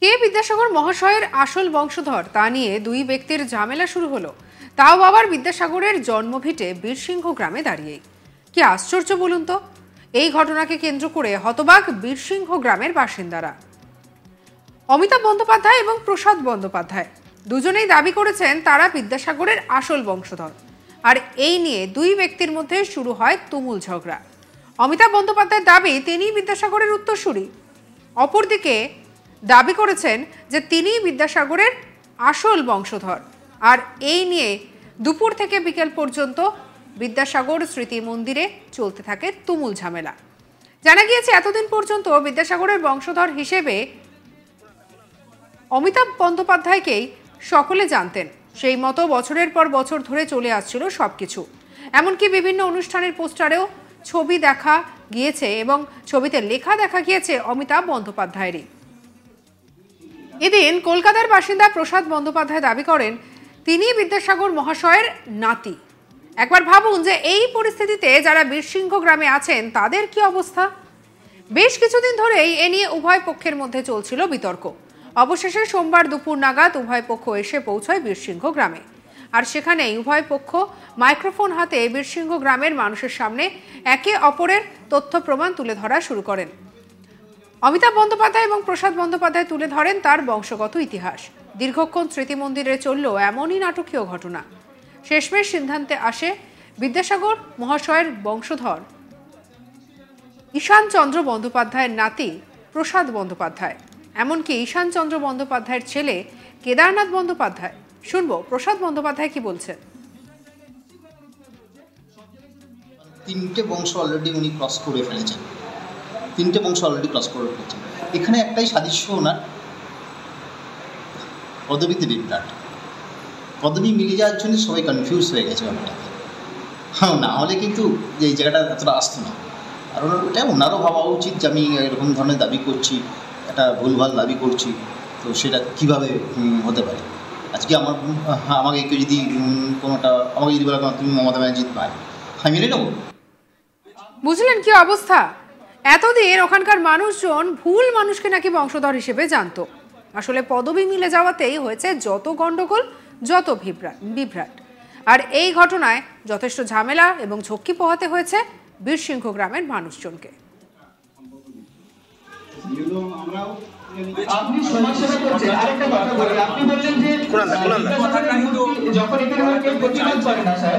কে বিদ্যাসাগর মহাশয়ের আসল বংশধর তা নিয়ে দুই ব্যক্তির ঝামেলা শুরু হলো তাও আবার বিদ্যাসাগরের জন্মভিটে বীরসিংহ গ্রামে দাঁড়িয়ে কি আশ্চর্য বলুন তো এই ঘটনাকে কেন্দ্র করে হতবাক বীরসিংহ গ্রামের বাসিন্দারা অমিতাভ বন্দ্যোপাধ্যায় এবং প্রসাদ বন্দ্যোপাধ্যায় দুজনেই দাবি করেছেন তারা বিদ্যাসাগরের আসল বংশধর আর এই নিয়ে দুই ব্যক্তির মধ্যে শুরু হয় তুমুল ঝগড়া অমিতাভ বন্দ্যোপাধ্যায়ের দাবি তিনি বিদ্যাসাগরের উত্তরসূরি অপরদিকে দাবি করেছেন যে তিনি বিদ্যাসাগরের আসল বংশধর আর এই নিয়ে দুপুর থেকে বিকেল পর্যন্ত বিদ্যাসাগর স্মৃতি মন্দিরে চলতে থাকে তুমুল ঝামেলা জানা গিয়েছে এতদিন পর্যন্ত বিদ্যাসাগরের বংশধর হিসেবে অমিতাভ বন্দ্যোপাধ্যায়কেই সকলে জানতেন সেই মতো বছরের পর বছর ধরে চলে আসছিল সব কিছু এমনকি বিভিন্ন অনুষ্ঠানের পোস্টারেও ছবি দেখা গিয়েছে এবং ছবিতে লেখা দেখা গিয়েছে অমিতাভ বন্দ্যোপাধ্যায়েরই এদিন কলকাতার বাসিন্দা প্রসাদ বন্দ্যোপাধ্যায় দাবি করেন তিনি বিদ্যাসাগর মহাশয়ের নাতি একবার ভাবুন যে এই পরিস্থিতিতে যারা বীরসিংহ গ্রামে আছেন তাদের কি অবস্থা বেশ কিছুদিন ধরেই এ নিয়ে উভয় পক্ষের মধ্যে চলছিল বিতর্ক অবশেষে সোমবার দুপুর নাগাদ উভয় পক্ষ এসে পৌঁছয় বীরসিংহ গ্রামে আর সেখানেই উভয় পক্ষ মাইক্রোফোন হাতে বীরসিংহ গ্রামের মানুষের সামনে একে অপরের তথ্য প্রমাণ তুলে ধরা শুরু করেন অমিতাভ বন্দ্যোপাধ্যায় এবং প্রসাদ বন্দ্যোপাধ্যায় তুলে ধরেন তার বংশগত ইতিহাস দীর্ঘক্ষণ স্মৃতি মন্দিরে চলল এমনই নাটকীয় ঘটনা শেষমেশ সিদ্ধান্তে আসে বিদ্যাসাগর মহাশয়ের বংশধর ঈশানচন্দ্র বন্দ্যোপাধ্যায়ের নাতি প্রসাদ বন্দ্যোপাধ্যায় এমনকি ঈশানচন্দ্র বন্দ্যোপাধ্যায়ের ছেলে কেদারনাথ বন্দ্যোপাধ্যায় শুনব প্রসাদ বন্দ্যোপাধ্যায় কি বলছেন তিনটে বংশ অলরেডি উনি ক্রস করে ফেলেছেন তিনটে বংশ অলরেডি ক্রস করে করছে এখানে একটাই সাদৃশ্য ওনার পদবীতে বিভ্রাট পদবী মিলে যাওয়ার জন্য সবাই কনফিউজ হয়ে গেছে ব্যাপারটাতে হ্যাঁ না হলে কিন্তু এই জায়গাটা এতটা আসতো না আর ওনার ওটা ওনারও ভাবা উচিত যে আমি এরকম ধরনের দাবি করছি একটা ভুলভাল দাবি করছি তো সেটা কিভাবে হতে পারে আজকে আমার হ্যাঁ, আমাকে কেউ যদি কোনোটা আমাকে যদি বলে তুমি মমতা ব্যানার্জি পাই আমি হ্যাঁ, নিয়ে নেবো বুঝলেন কি অবস্থা এতদিন ওখানকার মানুষজন ভুল মানুষকে নাকি বংশধর হিসেবে জানত আসলে পদবি মিলে যাওয়াতেই হয়েছে যত গণ্ডগোল যত বিভ্রাট বিভ্রাট আর এই ঘটনায় যথেষ্ট ঝামেলা এবং ঝক্কি পোহাতে হয়েছে বীরসিংহ গ্রামের মানুষজনকে আপনি সমাজ করছেন আরেকটা কথা বলি আপনি বললেন যে যখন এখানে কেউ প্রতিবাদ করে না স্যার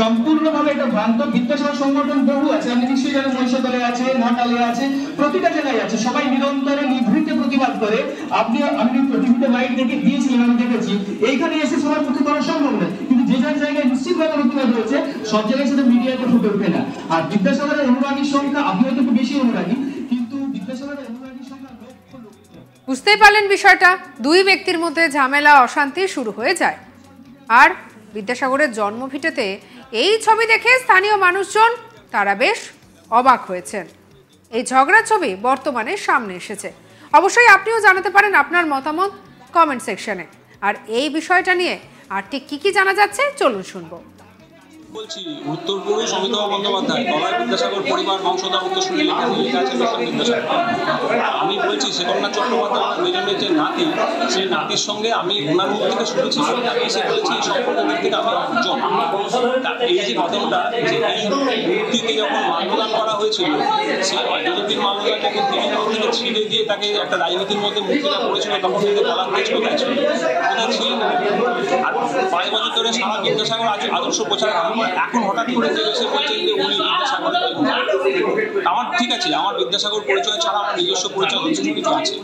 সম্পূর্ণভাবে এটা ভ্রান্ত বিদ্যাসাগর সংগঠন বহু আছে আপনি নিশ্চয়ই জানেন মহিষাদলে আছে ঘাটালে আছে প্রতিটা জায়গায় আছে সবাই নিরন্তরে নিভৃতে প্রতিবাদ করে আপনি আমি টিভিতে লাইট দেখে দিয়েছিলেন আমি দেখেছি এইখানে এসে সবার পক্ষে করা সম্ভব নয় কিন্তু যে যার জায়গায় নিশ্চিতভাবে প্রতিবাদ হয়েছে সব জায়গায় সেটা মিডিয়াতে ফুটে উঠবে না আর বিদ্যাসাগরের অনুরাগীর সংখ্যা আপনি হয়তো একটু বেশি অনুরাগী কিন্তু বিদ্যাসাগরের অনুরাগী বুঝতেই পারলেন বিষয়টা দুই ব্যক্তির মধ্যে ঝামেলা অশান্তি শুরু হয়ে যায় আর বিদ্যাসাগরের জন্মভিটেতে এই ছবি দেখে স্থানীয় মানুষজন তারা বেশ অবাক হয়েছেন এই ঝগড়া ছবি বর্তমানে সামনে এসেছে অবশ্যই আপনিও জানাতে পারেন আপনার মতামত কমেন্ট সেকশনে আর এই বিষয়টা নিয়ে আর ঠিক কী কী জানা যাচ্ছে চলুন শুনবো বলছি উত্তর পুরুষ সমিত বন্দ্যোপাধ্যায় তলায় বিদ্যাসাগর পরিবার বংশধর শুনে লেখা লেখা আছে আমি বলছি সেকন্যা চট্টোপাধ্যায় মেজনের যে নাতি সেই নাতির সঙ্গে আমি ওনার মুখ থেকে শুনেছি আমি এসে বলেছি এই সম্পর্ক থেকে আমি একজন এই যে ঘটনাটা যে এই মূর্তিকে যখন মানদান করা হয়েছিল সেই বিজেপির মাল্যদানটাকে থেকে ছিঁড়ে দিয়ে তাকে একটা রাজনীতির মধ্যে মূর্তিটা করেছিল তখন কিন্তু কলা খরচ কোথায় ছিল কোথায় ছিল না বছর ধরে সারা বিদ্যাসাগর আদর্শ প্রচার এখন হঠাৎ করে যে এসে বলছেন যে উনি বিদ্যাসাগর আমার ঠিক আছে আমার বিদ্যাসাগর পরিচয় ছাড়া আমার নিজস্ব পরিচয় কিছু আছে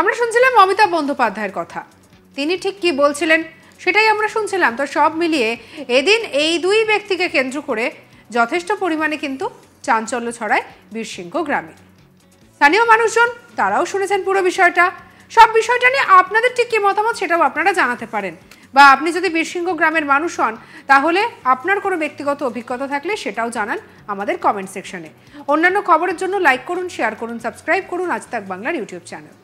আমরা শুনছিলাম অমিতাভ বন্দ্যোপাধ্যায়ের কথা তিনি ঠিক কি বলছিলেন সেটাই আমরা শুনছিলাম তো সব মিলিয়ে এদিন এই দুই ব্যক্তিকে কেন্দ্র করে যথেষ্ট পরিমাণে কিন্তু চাঞ্চল্য ছড়ায় বীরসিংহ গ্রামে স্থানীয় মানুষজন তারাও শুনেছেন পুরো বিষয়টা সব বিষয়টা নিয়ে আপনাদের ঠিক কী মতামত সেটাও আপনারা জানাতে পারেন বা আপনি যদি বীরসিংহ গ্রামের মানুষ হন তাহলে আপনার কোনো ব্যক্তিগত অভিজ্ঞতা থাকলে সেটাও জানান আমাদের কমেন্ট সেকশনে অন্যান্য খবরের জন্য লাইক করুন শেয়ার করুন সাবস্ক্রাইব করুন আজ তাক বাংলার ইউটিউব চ্যানেল